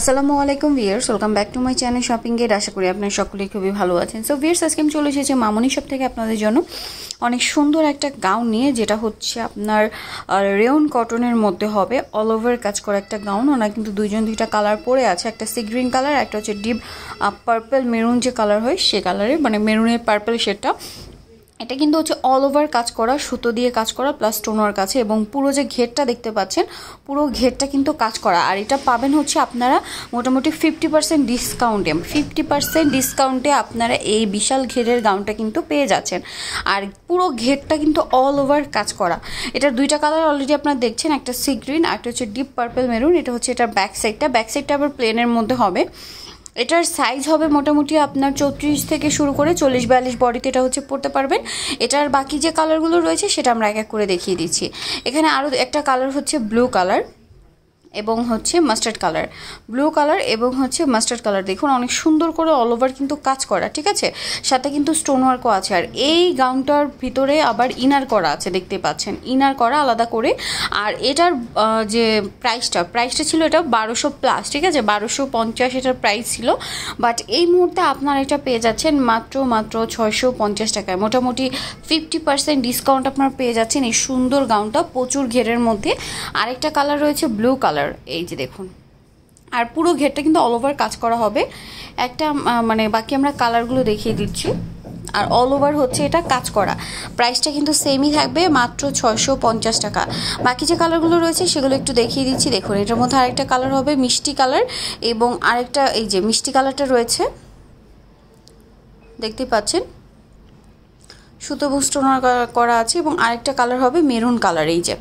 আসসালামু আলাইকুম viewers welcome back to my channel shopping এর আশা করি আপনারা সকলেই খুবই ভালো আছেন সো ভিয়ার্স আজকে আমি চলে এসেছি মামনি শপ থেকে আপনাদের জন্য অনেক সুন্দর একটা গাউন নিয়ে যেটা হচ্ছে আপনার রেউন কটনের মধ্যে হবে অল ওভার কাজ করা একটা গাউন ওনার কিন্তু দুইজন দুইটা কালার পরে আছে একটা সি গ্রিন কালার একটা হচ্ছে ডিপ পার্পল মেরুন যে কালার হয় সে কালারে মানে মেরুনের পার্পল শেডটা এটা কিন্তু হচ্ছে অল ওভার কাজ করা সুতো দিয়ে কাজ করা প্লাস টোনার কাছে এবং পুরো যে ঘেরটা দেখতে পাচ্ছেন পুরো ঘেরটা কিন্তু কাজ করা আর এটা পাবেন হচ্ছে আপনারা মোটামুটি ফিফটি পার্সেন্ট ডিসকাউন্টে ফিফটি পার্সেন্ট ডিসকাউন্টে আপনারা এই বিশাল ঘেরের গাউনটা কিন্তু পেয়ে যাচ্ছেন আর পুরো ঘেরটা কিন্তু অল ওভার কাজ করা এটার দুইটা কালার অলরেডি আপনারা দেখছেন একটা সি গ্রিন আর একটা হচ্ছে ডিপ পার্পেল মেরুন এটা হচ্ছে এটার ব্যাক সাইডটা ব্যাক সাইডটা আবার প্লেনের মধ্যে হবে এটার সাইজ হবে মোটামুটি আপনার চৌত্রিশ থেকে শুরু করে চল্লিশ বিয়াল্লিশ বডিতে এটা হচ্ছে পড়তে পারবেন এটার বাকি যে কালারগুলো রয়েছে সেটা আমরা এক এক করে দেখিয়ে দিচ্ছি এখানে আরও একটা কালার হচ্ছে ব্লু কালার এবং হচ্ছে মাস্টার্ড কালার ব্লু কালার এবং হচ্ছে মাস্টার্ড কালার দেখুন অনেক সুন্দর করে অল ওভার কিন্তু কাজ করা ঠিক আছে সাথে কিন্তু স্টোন ওয়ার্কও আছে আর এই গাউনটার ভিতরে আবার ইনার করা আছে দেখতে পাচ্ছেন ইনার করা আলাদা করে আর এটার যে প্রাইসটা প্রাইসটা ছিল এটা বারোশো প্লাস ঠিক আছে বারোশো পঞ্চাশ এটার প্রাইস ছিল বাট এই মুহূর্তে আপনার এটা পেয়ে যাচ্ছেন মাত্র মাত্র ছয়শো পঞ্চাশ টাকায় মোটামুটি ফিফটি পার্সেন্ট ডিসকাউন্ট আপনার পেয়ে যাচ্ছেন এই সুন্দর গাউনটা প্রচুর ঘেরের মধ্যে আরেকটা কালার রয়েছে ব্লু কালার কালার এই যে দেখুন আর পুরো ঘেরটা কিন্তু অল ওভার কাজ করা হবে একটা মানে বাকি আমরা কালারগুলো দেখিয়ে দিচ্ছি আর অল ওভার হচ্ছে এটা কাজ করা প্রাইসটা কিন্তু সেমই থাকবে মাত্র ছয়শো পঞ্চাশ টাকা বাকি যে কালারগুলো রয়েছে সেগুলো একটু দেখিয়ে দিচ্ছি দেখুন এটার মধ্যে আরেকটা কালার হবে মিষ্টি কালার এবং আরেকটা এই যে মিষ্টি কালারটা রয়েছে দেখতে পাচ্ছেন সুতো বুষ্টনার করা আছে এবং আরেকটা কালার হবে মেরুন কালার এই যে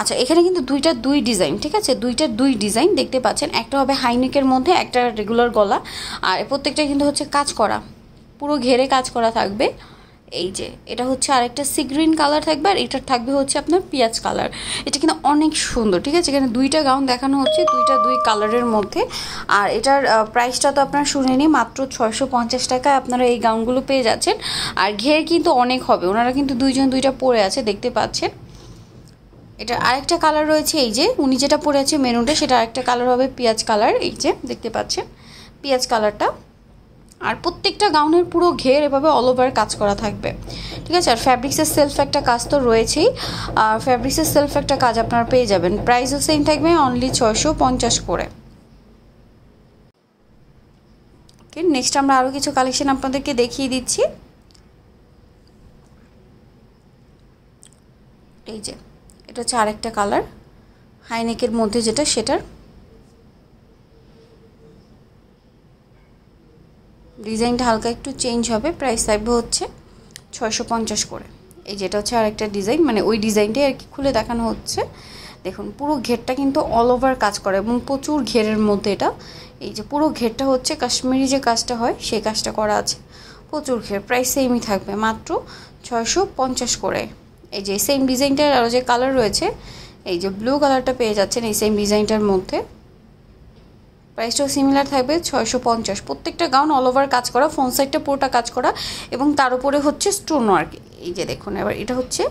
আচ্ছা এখানে কিন্তু দুইটা দুই ডিজাইন ঠিক আছে দুইটা দুই ডিজাইন দেখতে পাচ্ছেন একটা হবে হাইনেকের মধ্যে একটা রেগুলার গলা আর প্রত্যেকটা কিন্তু হচ্ছে কাজ করা পুরো ঘেরে কাজ করা থাকবে এই যে এটা হচ্ছে একটা সি গ্রিন কালার থাকবে আর এটার থাকবে হচ্ছে আপনার পিঁয়াজ কালার এটা কিন্তু অনেক সুন্দর ঠিক আছে এখানে দুইটা গাউন দেখানো হচ্ছে দুইটা দুই কালারের মধ্যে আর এটার প্রাইসটা তো আপনারা শুনে নিই মাত্র ছয়শো পঞ্চাশ টাকায় আপনারা এই গাউনগুলো পেয়ে যাচ্ছেন আর ঘের কিন্তু অনেক হবে ওনারা কিন্তু দুইজন দুইটা পরে আছে দেখতে পাচ্ছেন এটা আরেকটা কালার রয়েছে এই যে উনি যেটা পরে আছে মেনুটা সেটা আরেকটা কালার হবে পেঁয়াজ কালার এই যে দেখতে পাচ্ছেন পেঁয়াজ কালারটা আর প্রত্যেকটা গাউনের পুরো ঘের এভাবে অল ওভার কাজ করা থাকবে ঠিক আছে আর ফ্যাব্রিক্সের সেলফ একটা কাজ তো রয়েছেই আর ফ্যাব্রিক্সের সেলফ একটা কাজ আপনারা পেয়ে যাবেন প্রাইসও সেম থাকবে অনলি ছয়শো পঞ্চাশ করে ওকে নেক্সট আমরা আরও কিছু কালেকশন আপনাদেরকে দেখিয়ে দিচ্ছি এই যে এটা হচ্ছে আরেকটা কালার হাইনেকের মধ্যে যেটা সেটার ডিজাইনটা হালকা একটু চেঞ্জ হবে প্রাইস থাকবে হচ্ছে ছয়শো পঞ্চাশ করে এই যেটা হচ্ছে আরেকটা ডিজাইন মানে ওই ডিজাইনটাই আর কি খুলে দেখানো হচ্ছে দেখুন পুরো ঘেরটা কিন্তু অল ওভার কাজ করে এবং প্রচুর ঘেরের মধ্যে এটা এই যে পুরো ঘেরটা হচ্ছে কাশ্মীরি যে কাজটা হয় সেই কাজটা করা আছে প্রচুর ঘের প্রাইস সেমই থাকবে মাত্র ছয়শো পঞ্চাশ করে এই যে সেম ডিজাইনটার আরও যে কালার রয়েছে এই যে ব্লু কালারটা পেয়ে যাচ্ছেন এই সেম ডিজাইনটার মধ্যে প্রাইসটাও সিমিলার থাকবে ছয়শো পঞ্চাশ প্রত্যেকটা গাউন অল ওভার কাজ করা ফোন সাইডটা পুরোটা কাজ করা এবং তার উপরে হচ্ছে স্টোন ওয়ার্ক এই যে দেখুন এবার এটা হচ্ছে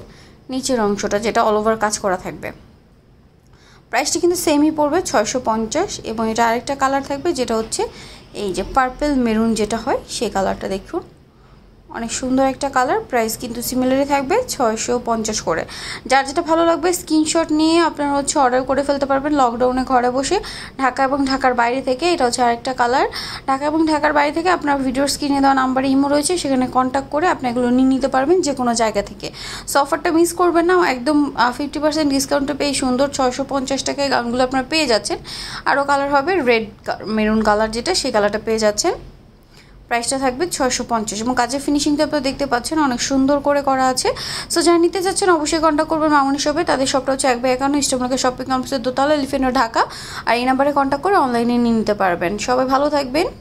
নিচের অংশটা যেটা অল ওভার কাজ করা থাকবে প্রাইসটা কিন্তু সেমই পড়বে ছয়শো পঞ্চাশ এবং এটা আরেকটা কালার থাকবে যেটা হচ্ছে এই যে পার্পেল মেরুন যেটা হয় সেই কালারটা দেখুন অনেক সুন্দর একটা কালার প্রাইস কিন্তু সিমিলারই থাকবে ছয়শো পঞ্চাশ করে যার যেটা ভালো লাগবে স্ক্রিনশট নিয়ে আপনারা হচ্ছে অর্ডার করে ফেলতে পারবেন লকডাউনে ঘরে বসে ঢাকা এবং ঢাকার বাইরে থেকে এটা হচ্ছে আরেকটা কালার ঢাকা এবং ঢাকার বাইরে থেকে আপনার ভিডিওর স্ক্রিনে দেওয়া নাম্বার ইমো রয়েছে সেখানে কন্ট্যাক্ট করে আপনি এগুলো নিয়ে নিতে পারবেন যে কোনো জায়গা থেকে সো অফারটা মিস করবেন না একদম ফিফটি পার্সেন্ট ডিসকাউন্টে পেয়ে সুন্দর ছয়শো পঞ্চাশ টাকায় গানগুলো আপনারা পেয়ে যাচ্ছেন আরও কালার হবে রেড মেরুন কালার যেটা সেই কালারটা পেয়ে যাচ্ছেন প্রাইসটা থাকবে ছয়শো পঞ্চাশ এবং কাজের ফিনিশিংটা আপনারা দেখতে পাচ্ছেন অনেক সুন্দর করে করা আছে সো যারা নিতে যাচ্ছেন অবশ্যই কন্ট্যাক্ট করবেন মামনি শপে তাদের শপটা হচ্ছে এক বাই একান্ন ইস্টমার্কের শপিং কমপ্লেক্সের দোতলা এলিফেন্ট ঢাকা আর এই নাম্বারে কন্ট্যাক্ট করে অনলাইনে নিয়ে নিতে পারবেন সবাই ভালো থাকবেন